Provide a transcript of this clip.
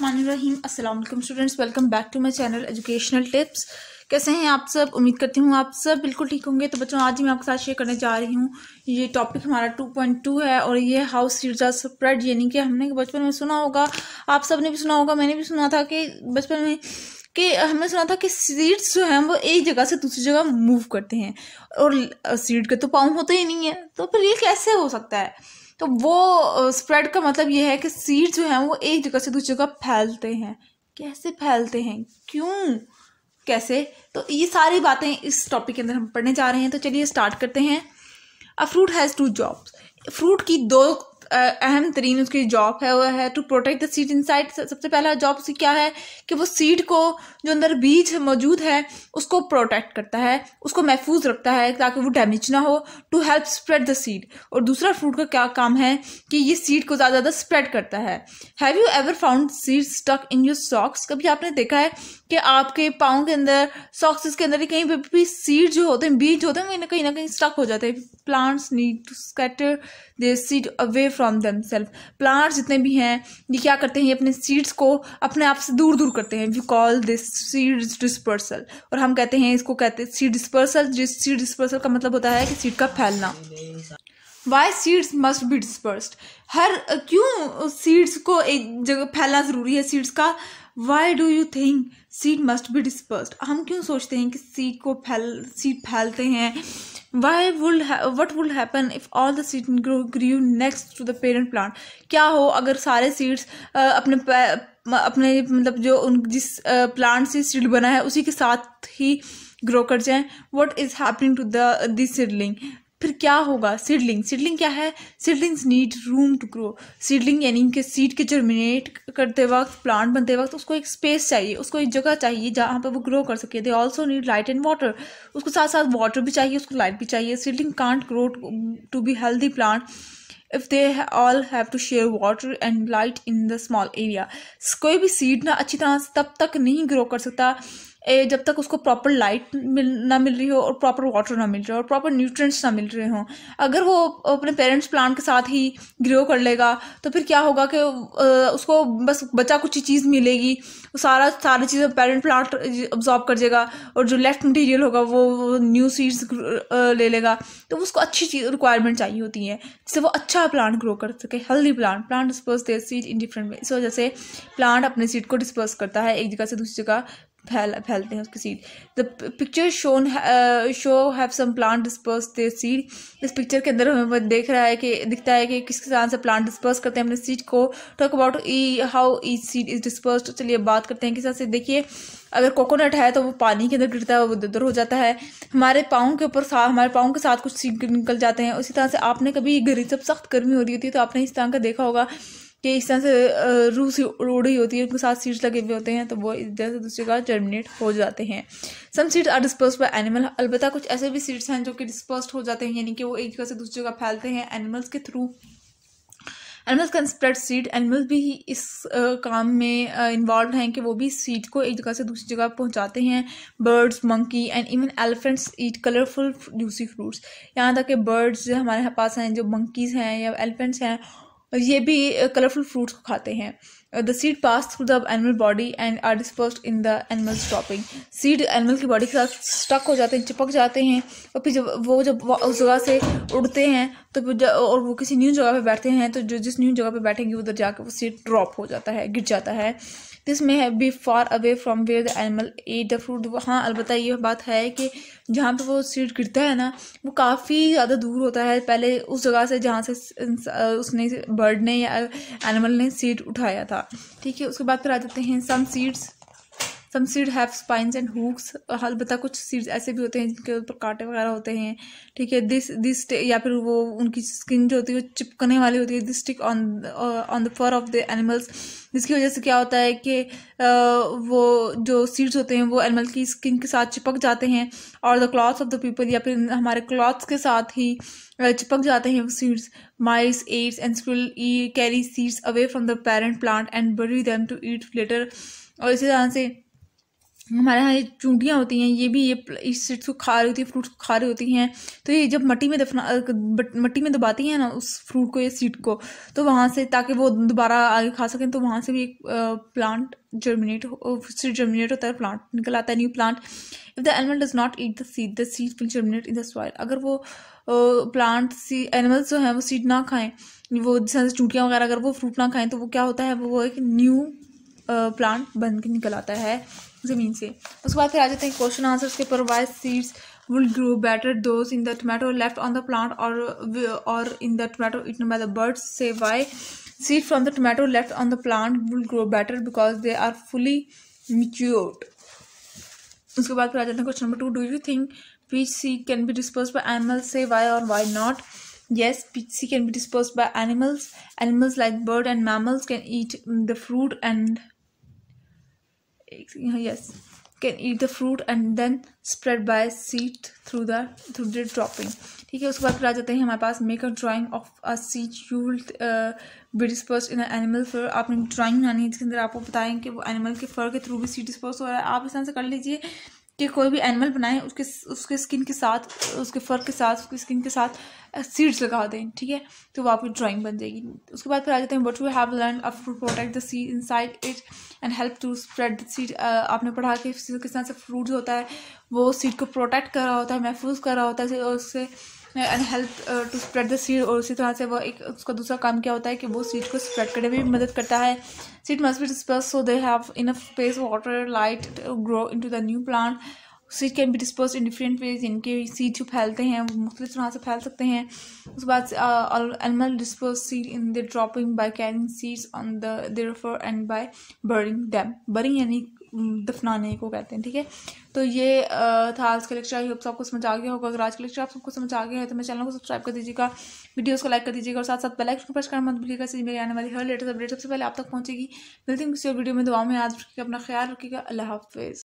अस्सलाम students welcome back to my channel educational tips कैसे हैं आप सब उम्मीद करती हूँ आप सब बिल्कुल ठीक होंगे तो बच्चों आज ही मैं आपके साथ शेयर करने जा रही हूँ ये टॉपिक हमारा 2.2 है और ये हाउस रिजर्व स्प्रेड यानी कि हमने बचपन में सुना होगा आप सब ने भी सुना होगा मैंने भी सुना था कि बचपन में कि हमने सुना था कि सीड्स जो हैं वो एक जगह से दूसरी जगह मूव करते हैं और सीड के तो पाँव होते ही नहीं है तो फिर ये कैसे हो सकता है तो वो स्प्रेड का मतलब ये है कि सीड जो हैं वो एक जगह से दूसरी जगह फैलते हैं कैसे फैलते हैं क्यों कैसे तो ये सारी बातें इस टॉपिक के अंदर हम पढ़ने जा रहे हैं तो चलिए स्टार्ट करते हैं a fruit has two jobs fruit की दो अहम तरीन उसकी जॉब है वो है to protect the seed side सबसे पहला जॉब उसकी क्या है कि वो सीड को जो अंदर बीज मौजूद है उसको प्रोटेक्ट करता है उसको महफूज रखता है ताकि वो डैमेज ना हो to help spread the seed और दूसरा फ्रूट का क्या काम है कि ये सीड को ज़्यादा ज़्यादा स्प्रेड करता है have you ever found seed stuck in your socks कभी आपने देखा है कि आपके पाँव के अंदर सॉक्स के अंदर कहीं पर भी सीड जो होते हैं बीज होते हैं वो कहीं ना कहीं स्टक हो जाते हैं plants need to scatter the seed away from them self plants जितने भी हैं ये क्या करते हैं ये अपने सीड्स को अपने आप से दूर दूर करते हैं we call this seeds dispersal और हम कहते हैं इसको कहते हैं सीड डिस्पर्सल जिस सीड डिस्पर्सल का मतलब होता है कि सीड का फैलना why seeds must be dispersed हर क्यों सीड्स को एक जगह फैलना ज़रूरी है सीड्स का why do you think seed must be dispersed हम क्यों सोचते हैं कि सीड को फैल सीड फैलते हैं why will what will happen if all the seed grow grew next to the parent plant क्या हो अगर सारे सीड्स अपने अपने मतलब जो उन जिस प्लांट से सीड बना है उसी के साथ ही ग्रो कर जाएं what is happening to the this seedling फिर क्या होगा सीडलिंग सीडलिंग क्या है seedlings need room to grow seedling यानी कि सीड के जर्मिनेट करते वक्त प्लांट बनते वक्त उसको एक स्पेस चाहिए उसको एक जगह चाहिए जहाँ पर वो ग्रो कर सके they also need light and water उसको साथ साथ वाटर भी चाहिए उसको लाइट भी चाहिए seedling can't grow to be healthy plant if they all have to share water and light in the small area कोई भी सीड ना अच्छी तरह से तब तक नहीं ग्रो कर सकता जब तक उसको प्रॉपर लाइट मिल ना मिल रही हो और प्रॉपर वाटर ना मिल रहा हो और प्रॉपर न्यूट्रिएंट्स ना मिल रहे हों अगर वो अपने पेरेंट्स प्लांट के साथ ही ग्रो कर लेगा तो फिर क्या होगा कि उसको बस बचा कुछ ही चीज़ मिलेगी सारा सारी चीज़ें पेरेंट प्लांट ऑब्जॉर्व कर जाएगा और जो लेफ्ट मटेरियल होगा वो न्यू सीड्स ले लेगा तो उसको अच्छी चीज़ रिक्वायरमेंट चाहिए होती है जिससे वो अच्छा प्लांट ग्रो कर सके healthy plant plant disperse the seed in different way इस वजह से प्लांट अपने सीड को डिस्पर्स करता है एक जगह से दूसरी जगह फैल फैलते हैं उसकी seed the picture shown show have some plant disperse their seed इस पिक्चर के अंदर हमें देख रहा है कि दिखता है कि किस किसान से प्लांट डिस्पर्स करते हैं अपने सीड को talk about the how the seed is disperse चलिए बात करते हैं किस तरह से देखिए अगर कोकोनट है तो वो पानी के अंदर गिरता है वो उधर हो जाता है हमारे पाँव के ऊपर हमारे पाओं के साथ कुछ सीड निकल जाते हैं उसी तरह से आपने कभी गरीब सब सख्त गर्मी हो रही होती है तो आपने इस तरह का देखा होगा कि इस तरह से रूह रोड उड़ रही होती है उनके साथ सीड्स लगे हुए होते हैं तो वो इस तरह से दूसरे का जर्मिनेट हो जाते हैं some seeds are disperse by animal अलबत् कुछ ऐसे भी सीड्स हैं जो कि डिस्पर्स हो जाते हैं यानी कि वो एक जगह से दूसरी जगह फैलते हैं एनिमल्स के through animals can spread seed animals भी इस आ, काम में इन्वॉल्व हैं कि वो भी सीड को एक जगह से दूसरी जगह पहुंचाते हैं birds monkey and even elephants eat colourful juicy fruits यहाँ तक कि बर्ड्स हमारे पास हैं जो मंकीज़ हैं या एलिफेंट्स हैं ये भी कलरफुल फ्रूट्स को खाते हैं the seed pass through the animal body and are disperse in the animal droppings seed animal की बॉडी के साथ स्टक हो जाते हैं चिपक जाते हैं और फिर जब वो जब उस जगह से उड़ते हैं तो और वो किसी न्यू जगह पे बैठते हैं तो जो जिस न्यू जगह पे बैठेंगे उधर जाकर वो सीड ड्रॉप हो जाता है गिर जाता है दिस में है be far away from where the animal ate the fruit हाँ अलबत्त ये बात है कि जहाँ पे वो सीड गिरता है ना वो काफ़ी ज़्यादा दूर होता है पहले उस जगह से जहाँ से उसने बर्ड ने या एनिमल ने सीड उठाया था था ठीक है उसके बाद फिर आ जाते हैं some seeds some seed have spines and hooks अलबत् कुछ सीड्स ऐसे भी होते हैं जिनके ऊपर कांटे वगैरह होते हैं ठीक है दिस दिस या फिर वो उनकी स्किन जो होती है वो चिपकने वाली होती है this stick on on the fur of the animals जिसकी वजह से क्या होता है कि uh, वो जो सीड्स होते हैं वो एनिमल की स्किन के साथ चिपक जाते हैं और the clothes of the people या फिर हमारे क्लॉथ्स के साथ ही uh, चिपक जाते हैं वो सीड्स माइस एड्स एंड स्क्रिल ई carry seeds away from the parent plant and bury them to eat later और इसी तरह से हमारे यहाँ ये चूंटियाँ होती हैं ये भी ये इस सीड्स को खा रही होती है फ्रूट्स को खा रही होती हैं तो ये जब मट्टी में दफना मट्टी में दबाती हैं ना उस फ्रूट को या सीड को तो वहाँ से ताकि वो दोबारा आगे खा सकें तो वहाँ से भी एक प्लांट जर्मिनेट सीड जर्मिनेट होता है प्लांट निकल आता है new plant if the animal does not eat the seed the seed will germinate in the soil अगर वो प्लांट सी एनिमल्स जो हैं वो सीड ना खाएं वो जैसे चूटियाँ वगैरह अगर वो फ्रूट ना खाएं तो वो क्या होता है वो एक न्यू प्लांट बन के निकल आता है ज़मीन से उसके बाद फिर आ जाते हैं क्वेश्चन आंसर के पर वाइज seeds will grow better though in the tomato left on the plant और in the tomato eat by the birds से why seed from the tomato left on the plant will grow better because they are fully matured उसके बाद फिर आ जाते हैं question number two do you think peach seed can be dispose by animals से why और why not yes peach seed can be dispose by animals animals like bird and mammals can eat the fruit and yes can eat the fruit and then spread by seed through the through the dropping ठीक है उसके बाद फिर आ जाते हैं हमारे पास make a drawing of a seed you'll be disperse in animal fur आपने ड्राइंग बनानी है जिसके अंदर आपको बताएं कि वो एनिमल के फर के थ्रू भी सीट डिस्पर्स हो रहा है आप इस तरह से कर लीजिए कि कोई भी एनिमल बनाएं उसके उसके स्किन के साथ उसके फर के साथ उसकी स्किन के साथ सीड्स लगा दें ठीक है तो वो आपकी ड्राइंग बन जाएगी उसके बाद फिर आ जाते हैं बट यू हैव लर्न अफ to protect the seed inside it and help to spread the seed आपने पढ़ा कि किस तरह से फ्रूट होता है वो सीड को प्रोटेक्ट कर रहा होता है महफूज कर रहा होता है और उससे and help to spread the seed और उसी तरह से वो एक उसका दूसरा काम क्या होता है कि वो सीड को स्प्रेड करने में भी मदद करता है seed must be disperse so they have enough space water light grow in to the new plant seed can be disperse in different ways इनके सीड जो फैलते हैं वो मुख्तु तरह से फैल सकते हैं उसके बाद animal dispose seed in the dropping by carrying seeds on the their and by burying them burning यानी दफनाने को कहते हैं ठीक है तो ये था आज का लेक्चर आई होप सबको समझ आ गया होगा अगर आज का लेक्चर आप सबको समझ आ गया है तो मेरे चैनल को सब्सक्राइब कर दीजिएगा वीडियोस को लाइक कर दीजिएगा और साथ साथ बेल आइकन को प्रेस करना मत भूलिएगा सी मेरी आने वाली हर लेटेस्ट अपडेट सबसे पहले आप तक पहुँचेगी मिलती हूँ किसी और वीडियो में दुआ में याद रखिएगा अपना ख्याल रखिएगा अल्लाह हाफिज़